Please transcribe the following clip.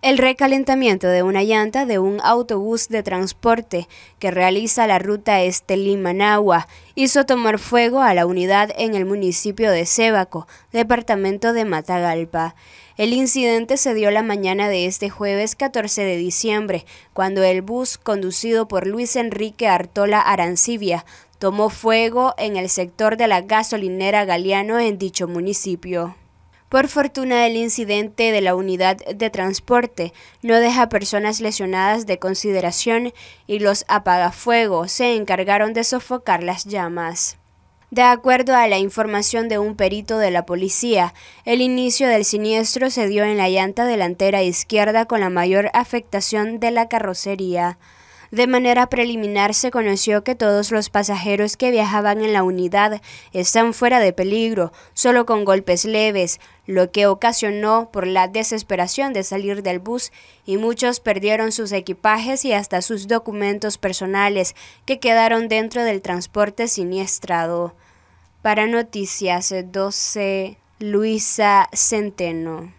El recalentamiento de una llanta de un autobús de transporte que realiza la ruta Este Limanagua hizo tomar fuego a la unidad en el municipio de Sébaco, departamento de Matagalpa. El incidente se dio la mañana de este jueves 14 de diciembre, cuando el bus conducido por Luis Enrique Artola Arancibia tomó fuego en el sector de la gasolinera Galeano en dicho municipio. Por fortuna, el incidente de la unidad de transporte no deja personas lesionadas de consideración y los apagafuegos se encargaron de sofocar las llamas. De acuerdo a la información de un perito de la policía, el inicio del siniestro se dio en la llanta delantera izquierda con la mayor afectación de la carrocería. De manera preliminar se conoció que todos los pasajeros que viajaban en la unidad están fuera de peligro, solo con golpes leves, lo que ocasionó por la desesperación de salir del bus y muchos perdieron sus equipajes y hasta sus documentos personales que quedaron dentro del transporte siniestrado. Para Noticias 12, Luisa Centeno.